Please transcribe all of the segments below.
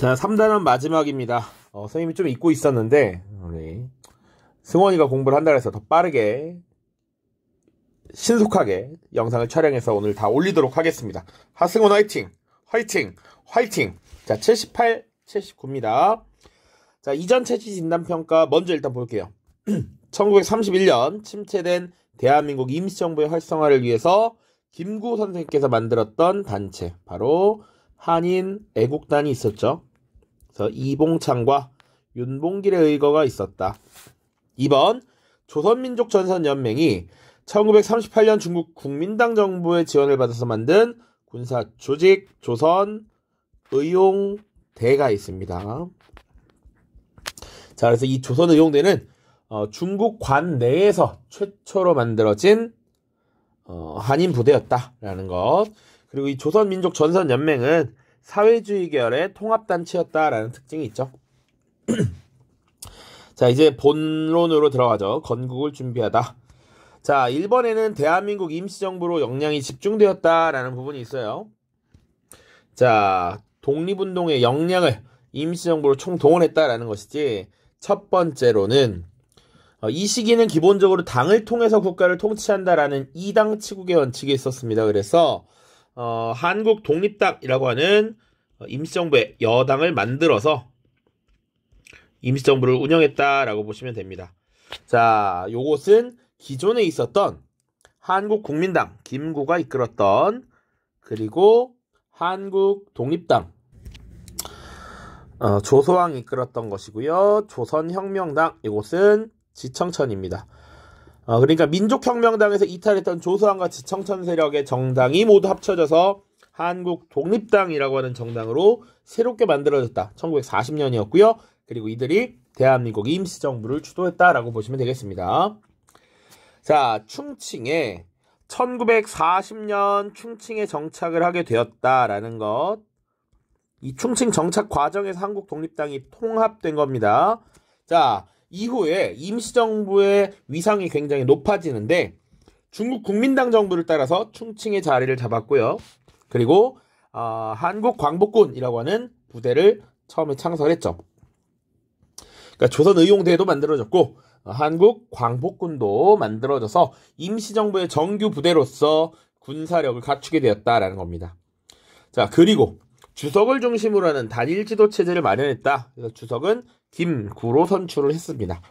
자, 3단원 마지막입니다. 어, 선생님이 좀 잊고 있었는데, 우리 승원이가 공부를 한다 해서 더 빠르게, 신속하게 영상을 촬영해서 오늘 다 올리도록 하겠습니다. 하승원 화이팅! 화이팅! 화이팅! 자, 78, 79입니다. 자, 이전 체제 진단평가 먼저 일단 볼게요. 1931년 침체된 대한민국 임시정부의 활성화를 위해서 김구 선생님께서 만들었던 단체, 바로 한인 애국단이 있었죠. 그래서 이봉창과 윤봉길의 의거가 있었다. 2번 조선민족 전선연맹이 1938년 중국 국민당 정부의 지원을 받아서 만든 군사 조직 조선 의용대가 있습니다. 자, 그래서 이 조선 의용대는 어, 중국 관 내에서 최초로 만들어진 어, 한인 부대였다라는 것. 그리고 이 조선민족 전선연맹은 사회주의 계열의 통합단체였다라는 특징이 있죠. 자, 이제 본론으로 들어가죠. 건국을 준비하다. 자, 1번에는 대한민국 임시정부로 역량이 집중되었다라는 부분이 있어요. 자, 독립운동의 역량을 임시정부로 총동원했다라는 것이지, 첫 번째로는 어, 이 시기는 기본적으로 당을 통해서 국가를 통치한다라는 이당 치국의 원칙이 있었습니다. 그래서 어, 한국 독립당이라고 하는 어, 임시정부의 여당을 만들어서 임시정부를 운영했다라고 보시면 됩니다. 자, 요것은 기존에 있었던 한국국민당 김구가 이끌었던 그리고 한국 독립당 어, 조소왕이 이끌었던 것이고요. 조선혁명당 이곳은 지청천입니다. 어, 그러니까 민족혁명당에서 이탈했던 조수왕과 지청천 세력의 정당이 모두 합쳐져서 한국 독립당이라고 하는 정당으로 새롭게 만들어졌다. 1940년이었고요. 그리고 이들이 대한민국 임시정부를 주도했다라고 보시면 되겠습니다. 자, 충칭에 1940년 충칭에 정착을 하게 되었다라는 것. 이 충칭 정착 과정에서 한국 독립당이 통합된 겁니다. 자, 이후에 임시정부의 위상이 굉장히 높아지는데 중국 국민당 정부를 따라서 충칭의 자리를 잡았고요. 그리고 어, 한국 광복군이라고 하는 부대를 처음에 창설했죠. 그러니까 조선 의용대도 만들어졌고 어, 한국 광복군도 만들어져서 임시정부의 정규 부대로서 군사력을 갖추게 되었다라는 겁니다. 자 그리고 주석을 중심으로 하는 단일 지도 체제를 마련했다. 그래서 주석은 김구로 선출을 했습니다.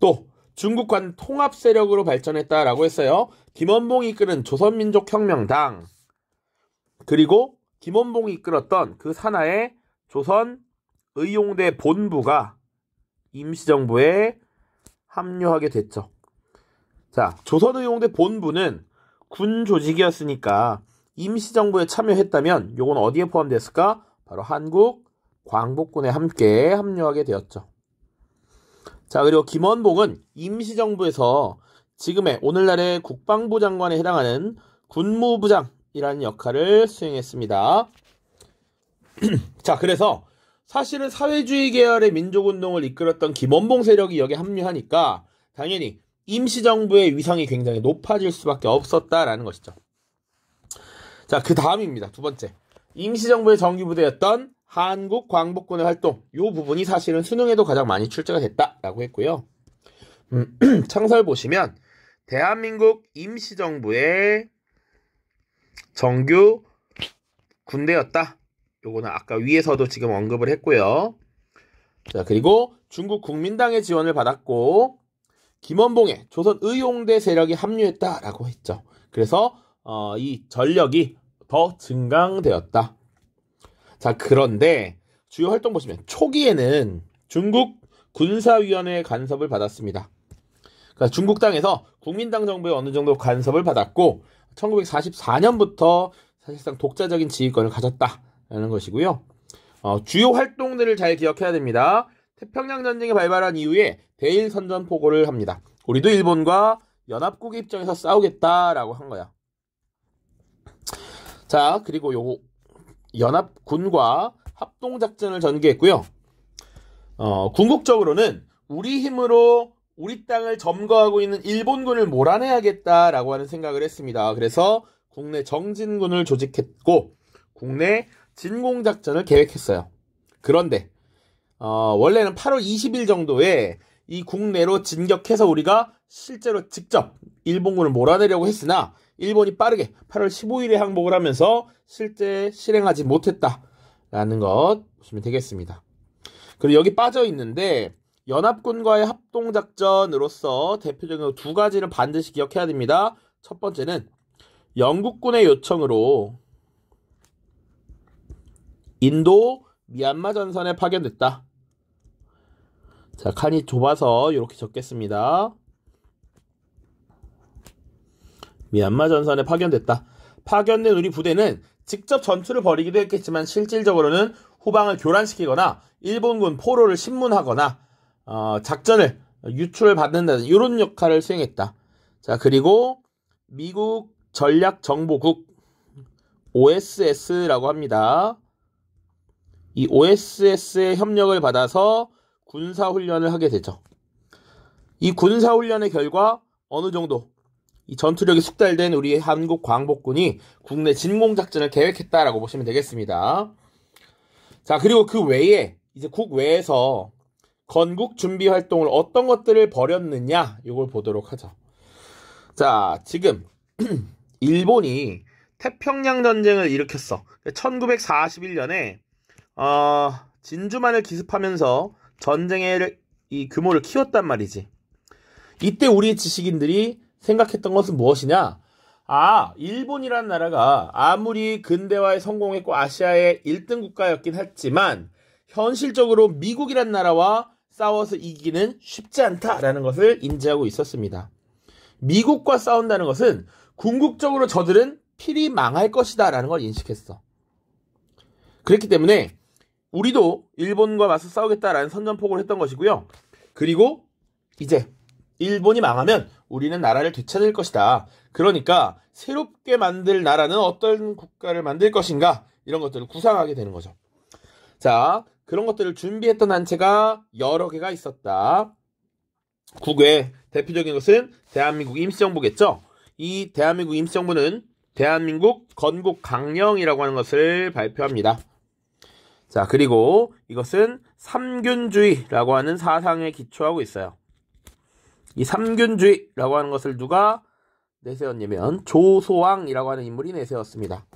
또중국관 통합 세력으로 발전했다라고 했어요. 김원봉이 이끄는 조선민족혁명당 그리고 김원봉이 이끌었던 그 산하의 조선 의용대 본부가 임시정부에 합류하게 됐죠. 자, 조선 의용대 본부는 군 조직이었으니까 임시정부에 참여했다면 요건 어디에 포함됐을까? 바로 한국 광복군에 함께 합류하게 되었죠. 자, 그리고 김원봉은 임시정부에서 지금의 오늘날의 국방부 장관에 해당하는 군무부장이라는 역할을 수행했습니다. 자, 그래서 사실은 사회주의 계열의 민족운동을 이끌었던 김원봉 세력이 여기에 합류하니까 당연히 임시정부의 위상이 굉장히 높아질 수밖에 없었다라는 것이죠. 자, 그 다음입니다. 두 번째. 임시정부의 정기부대였던 한국 광복군의 활동 이 부분이 사실은 수능에도 가장 많이 출제가 됐다라고 했고요. 음, 창설 보시면 대한민국 임시정부의 정규 군대였다. 요거는 아까 위에서도 지금 언급을 했고요. 자 그리고 중국 국민당의 지원을 받았고 김원봉의 조선 의용대 세력이 합류했다라고 했죠. 그래서 어, 이 전력이 더 증강되었다. 자, 그런데 주요 활동 보시면 초기에는 중국 군사위원회 간섭을 받았습니다. 그러니까 중국 땅에서 국민당 정부의 어느 정도 간섭을 받았고 1944년부터 사실상 독자적인 지휘권을 가졌다라는 것이고요. 어, 주요 활동들을 잘 기억해야 됩니다. 태평양 전쟁이 발발한 이후에 대일 선전 포고를 합니다. 우리도 일본과 연합국의 입장에서 싸우겠다라고 한 거야. 자, 그리고 요거 연합군과 합동작전을 전개했고요. 어, 궁극적으로는 우리 힘으로 우리 땅을 점거하고 있는 일본군을 몰아내야겠다라고 하는 생각을 했습니다. 그래서 국내 정진군을 조직했고 국내 진공작전을 계획했어요. 그런데 어, 원래는 8월 20일 정도에 이 국내로 진격해서 우리가 실제로 직접 일본군을 몰아내려고 했으나 일본이 빠르게 8월 15일에 항복을 하면서 실제 실행하지 못했다라는 것 보시면 되겠습니다. 그리고 여기 빠져 있는데 연합군과의 합동작전으로서 대표적으로두 가지를 반드시 기억해야 됩니다. 첫 번째는 영국군의 요청으로 인도 미얀마 전선에 파견됐다. 자, 칸이 좁아서 이렇게 적겠습니다. 미얀마 전선에 파견됐다. 파견된 우리 부대는 직접 전투를 벌이기도 했겠지만 실질적으로는 후방을 교란시키거나 일본군 포로를 신문하거나 어, 작전을 유출을 받는다는 이런 역할을 수행했다. 자 그리고 미국 전략정보국 OSS라고 합니다. 이 OSS의 협력을 받아서 군사훈련을 하게 되죠. 이 군사훈련의 결과 어느 정도 전투력이 숙달된 우리 한국 광복군이 국내 진공작전을 계획했다라고 보시면 되겠습니다. 자, 그리고 그 외에, 이제 국외에서 건국 준비 활동을 어떤 것들을 벌였느냐, 이걸 보도록 하죠. 자, 지금, 일본이 태평양 전쟁을 일으켰어. 1941년에, 어, 진주만을 기습하면서 전쟁의 이 규모를 키웠단 말이지. 이때 우리 지식인들이 생각했던 것은 무엇이냐? 아, 일본이란 나라가 아무리 근대화에 성공했고 아시아의 1등 국가였긴 했지만 현실적으로 미국이란 나라와 싸워서 이기기는 쉽지 않다라는 것을 인지하고 있었습니다. 미국과 싸운다는 것은 궁극적으로 저들은 필히 망할 것이다라는 걸 인식했어. 그렇기 때문에 우리도 일본과 맞서 싸우겠다라는 선전포고를 했던 것이고요. 그리고 이제 일본이 망하면 우리는 나라를 되찾을 것이다. 그러니까 새롭게 만들 나라는 어떤 국가를 만들 것인가 이런 것들을 구상하게 되는 거죠. 자, 그런 것들을 준비했던 단체가 여러 개가 있었다. 국외 대표적인 것은 대한민국 임시정부겠죠. 이 대한민국 임시정부는 대한민국 건국 강령이라고 하는 것을 발표합니다. 자, 그리고 이것은 삼균주의라고 하는 사상에 기초하고 있어요. 이 삼균주의라고 하는 것을 누가 내세웠냐면 조소왕이라고 하는 인물이 내세웠습니다.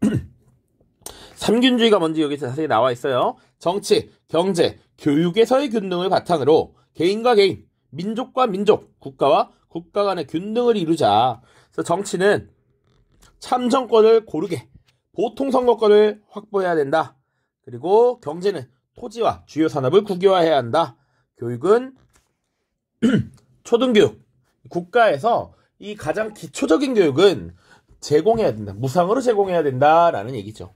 삼균주의가 뭔지 여기 서 자세히 나와 있어요. 정치, 경제, 교육에서의 균등을 바탕으로 개인과 개인, 민족과 민족, 국가와 국가 간의 균등을 이루자. 그래서 정치는 참정권을 고르게 보통 선거권을 확보해야 된다. 그리고 경제는 토지와 주요 산업을 국유화해야 한다. 교육은 초등교육 국가에서 이 가장 기초적인 교육은 제공해야 된다. 무상으로 제공해야 된다라는 얘기죠.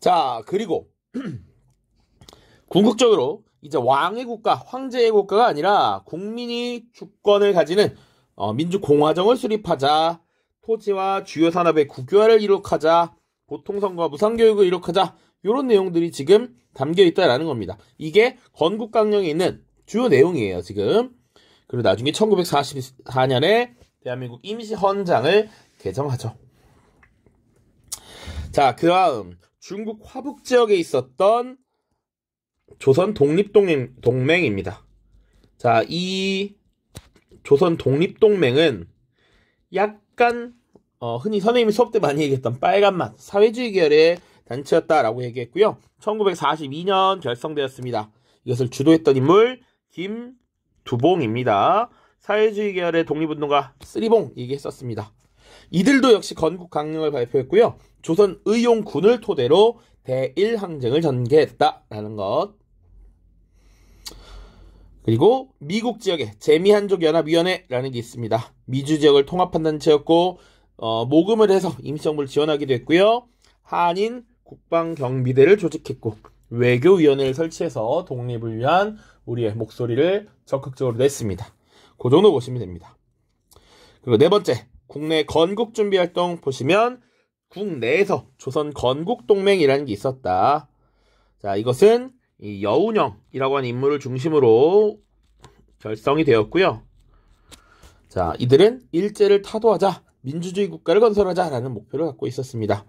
자, 그리고 궁극적으로 이제 왕의 국가, 황제의 국가가 아니라 국민이 주권을 가지는 어, 민주공화정을 수립하자, 토지와 주요 산업의 국유화를 이룩하자, 보통선거와 무상교육을 이룩하자 이런 내용들이 지금 담겨 있다라는 겁니다. 이게 건국강령에 있는 주요 내용이에요, 지금. 그리고 나중에 1944년에 대한민국 임시헌장을 개정하죠. 자, 그 다음 중국 화북 지역에 있었던 조선 독립동맹, 입니다 자, 이 조선 독립동맹은 약간 어, 흔히 선생님이 수업 때 많이 얘기했던 빨간맛 사회주의 계열의 단체였다라고 얘기했고요. 1942년 결성되었습니다. 이것을 주도했던 인물 김두봉입니다. 사회주의 계열의 독립운동가 쓰리봉 얘기했었습니다. 이들도 역시 건국 강령을 발표했고요. 조선 의용군을 토대로 대일항쟁을 전개했다라는 것. 그리고 미국 지역에 재미한족연합위원회라는 게 있습니다. 미주 지역을 통합한단체였고 어, 모금을 해서 임시정부를 지원하기도 했고요. 한인 국방경비대를 조직했고 외교위원회를 설치해서 독립을 위한 우리의 목소리를 적극적으로 냈습니다. 그 정도 보시면 됩니다. 그리고 네 번째, 국내 건국 준비 활동 보시면 국내에서 조선 건국 동맹이라는 게 있었다. 자, 이것은 이 여운형이라고 하는 인물을 중심으로 결성이 되었고요. 자, 이들은 일제를 타도하자, 민주주의 국가를 건설하자라는 목표를 갖고 있었습니다.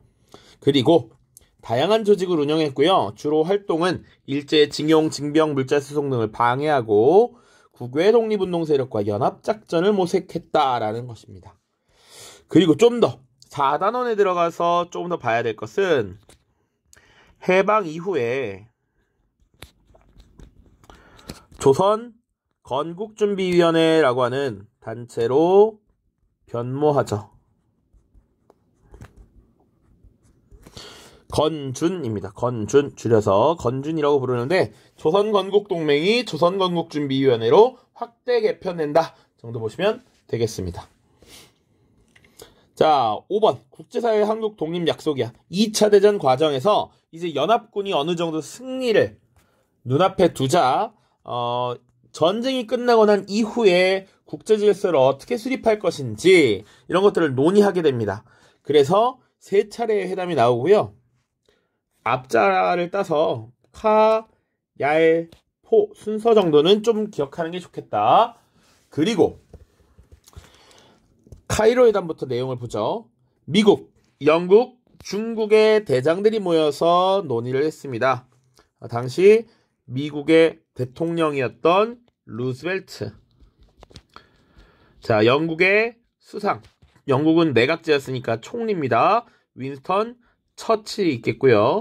그리고 다양한 조직을 운영했고요. 주로 활동은 일제 징용 징병 물자 수송 등을 방해하고 국외 독립운동 세력과 연합작전을 모색했다라는 것입니다. 그리고 좀 더 4단원에 들어가서 조금 더 봐야 될 것은 해방 이후에 조선 건국준비위원회라고 하는 단체로 변모하죠. 건준입니다. 건준 줄여서 건준이라고 부르는데 조선건국동맹이 조선건국준비위원회로 확대 개편된다 정도 보시면 되겠습니다. 자, 5번 국제사회 한국 독립 약속이야. 2차 대전 과정에서 이제 연합군이 어느 정도 승리를 눈앞에 두자 어, 전쟁이 끝나고 난 이후에 국제 질서를 어떻게 수립할 것인지 이런 것들을 논의하게 됩니다. 그래서 세 차례의 회담이 나오고요. 앞자를 따서 카, 얄, 포 순서 정도는 좀 기억하는 게 좋겠다. 그리고 카이로회담부터 내용을 보죠. 미국, 영국, 중국의 대장들이 모여서 논의를 했습니다. 당시 미국의 대통령이었던 루스벨트. 자, 영국의 수상. 영국은 내각제였으니까 총리입니다. 윈스턴 처치 있겠고요.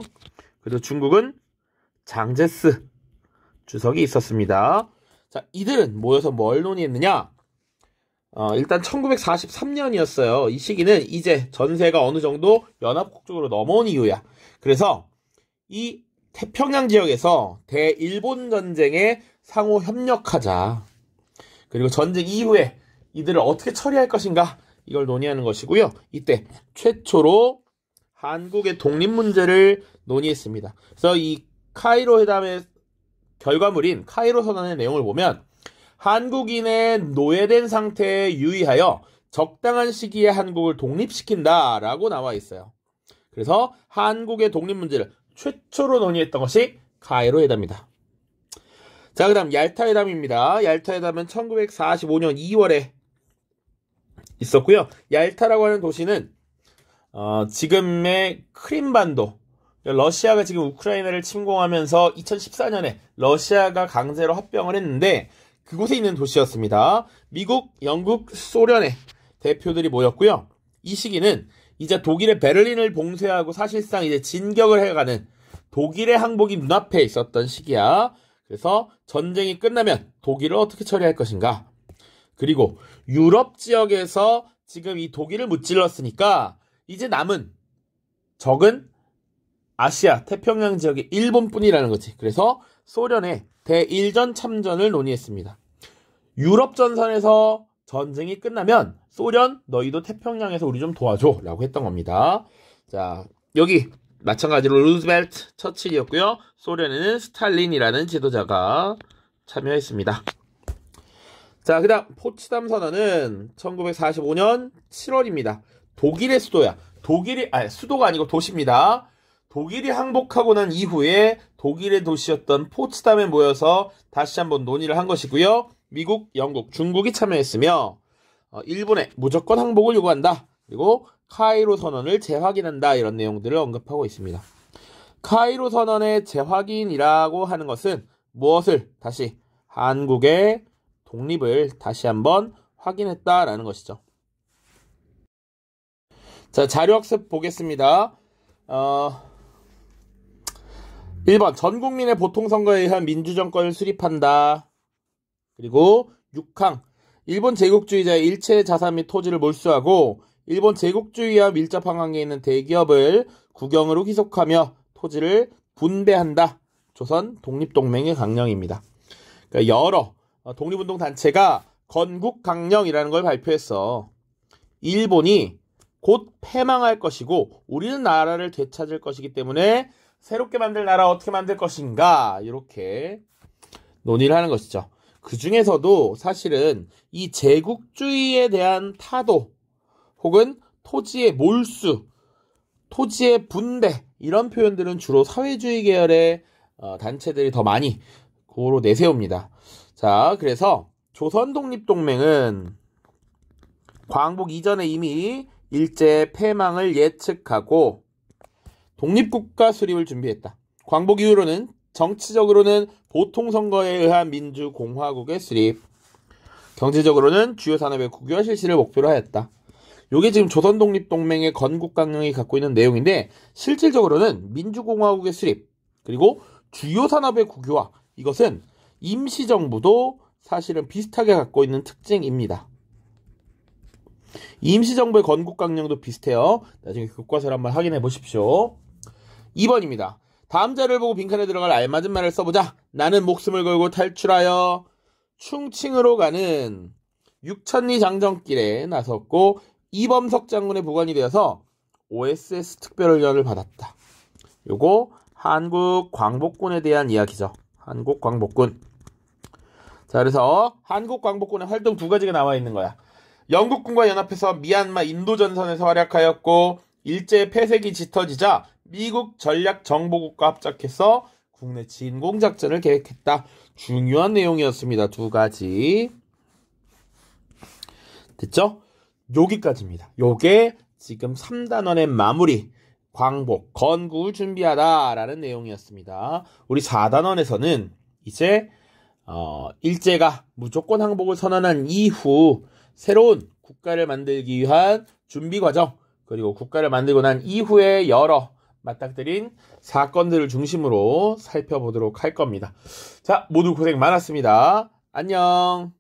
그래서 중국은 장제스 주석이 있었습니다. 자, 이들은 모여서 뭘 논의했느냐? 어, 일단 1943년이었어요. 이 시기는 이제 전세가 어느 정도 연합국 쪽으로 넘어온 이후야. 그래서 이 태평양 지역에서 대일본 전쟁에 상호 협력하자. 그리고 전쟁 이후에 이들을 어떻게 처리할 것인가 이걸 논의하는 것이고요. 이때 최초로 한국의 독립 문제를 논의했습니다. 그래서 이 카이로 회담의 결과물인 카이로 선언의 내용을 보면 한국인의 노예된 상태에 유의하여 적당한 시기에 한국을 독립시킨다라고 나와 있어요. 그래서 한국의 독립 문제를 최초로 논의했던 것이 카이로 회담입니다 자, 그다음 얄타 회담입니다. 얄타 회담은 1945년 2월에 있었고요. 얄타라고 하는 도시는 어, 지금의 크림반도 러시아가 지금 우크라이나를 침공하면서 2014년에 러시아가 강제로 합병을 했는데 그곳에 있는 도시였습니다. 미국, 영국, 소련의 대표들이 모였고요. 이 시기는 이제 독일의 베를린을 봉쇄하고 사실상 이제 진격을 해가는 독일의 항복이 눈앞에 있었던 시기야. 그래서 전쟁이 끝나면 독일을 어떻게 처리할 것인가? 그리고 유럽 지역에서 지금 이 독일을 무찔렀으니까 이제 남은 적은 아시아 태평양 지역의 일본뿐이라는 거지. 그래서 소련의 대일전 참전을 논의했습니다. 유럽 전선에서 전쟁이 끝나면 소련 너희도 태평양에서 우리 좀 도와줘라고 했던 겁니다. 자 여기 마찬가지로 루즈벨트 처칠이었고요. 소련에는 스탈린이라는 지도자가 참여했습니다. 자, 그다음 포츠담 선언은 1945년 7월입니다. 독일의 수도야. 독일이 아 수도가 아니고 도시입니다. 독일이 항복하고 난 이후에 독일의 도시였던 포츠담에 모여서 다시 한번 논의를 한 것이고요. 미국, 영국, 중국이 참여했으며 어, 일본에 무조건 항복을 요구한다. 그리고 카이로 선언을 재확인한다 이런 내용들을 언급하고 있습니다. 카이로 선언의 재확인이라고 하는 것은 무엇을 다시 한국의 독립을 다시 한번 확인했다라는 것이죠. 자, 자료학습 보겠습니다. 어, 1번. 전 국민의 보통선거에 의한 민주정권을 수립한다. 그리고 6항. 일본 제국주의자의 일체 자산 및 토지를 몰수하고 일본 제국주의와 밀접한 관계에 있는 대기업을 국영으로 희속하며 토지를 분배한다. 조선 독립동맹의 강령입니다. 그러니까 여러 어, 독립운동 단체가 건국강령이라는 걸 발표했어. 일본이 곧 패망할 것이고 우리는 나라를 되찾을 것이기 때문에 새롭게 만들 나라 어떻게 만들 것인가 이렇게 논의를 하는 것이죠. 그 중에서도 사실은 이 제국주의에 대한 타도 혹은 토지의 몰수, 토지의 분배 이런 표현들은 주로 사회주의 계열의 어, 단체들이 더 많이 고로 내세웁니다. 자, 그래서 조선 독립 동맹은 광복 이전에 이미 일제의 패망을 예측하고 독립국가 수립을 준비했다. 광복 이후로는 정치적으로는 보통 선거에 의한 민주공화국의 수립, 경제적으로는 주요 산업의 국유화 실시를 목표로 하였다. 요게 지금 조선독립동맹의 건국강령이 갖고 있는 내용인데 실질적으로는 민주공화국의 수립 그리고 주요 산업의 국유화 이것은 임시정부도 사실은 비슷하게 갖고 있는 특징입니다. 임시정부의 건국 강령도 비슷해요. 나중에 교과서를 한번 확인해 보십시오. 2번입니다. 다음 자를 보고 빈칸에 들어갈 알맞은 말을 써보자. 나는 목숨을 걸고 탈출하여 충칭으로 가는 육천리 장정길에 나섰고 이범석 장군의 부관이 되어서 OSS 특별훈련을 받았다. 요거 한국 광복군에 대한 이야기죠. 한국 광복군. 자, 그래서 한국 광복군의 활동 두 가지가 나와 있는 거야. 영국군과 연합해서 미얀마 인도 전선에서 활약하였고 일제의 폐색이 짙어지자 미국 전략 정보국과 합작해서 국내 진공 작전을 계획했다. 중요한 내용이었습니다. 두 가지. 됐죠? 여기까지입니다. 요게 지금 3단원의 마무리, 광복, 건국 준비하다라는 내용이었습니다. 우리 4단원에서는 이제 어, 일제가 무조건 항복을 선언한 이후 새로운 국가를 만들기 위한 준비 과정, 그리고 국가를 만들고 난 이후에 여러 맞닥뜨린 사건들을 중심으로 살펴보도록 할 겁니다. 자, 모두 고생 많았습니다. 안녕!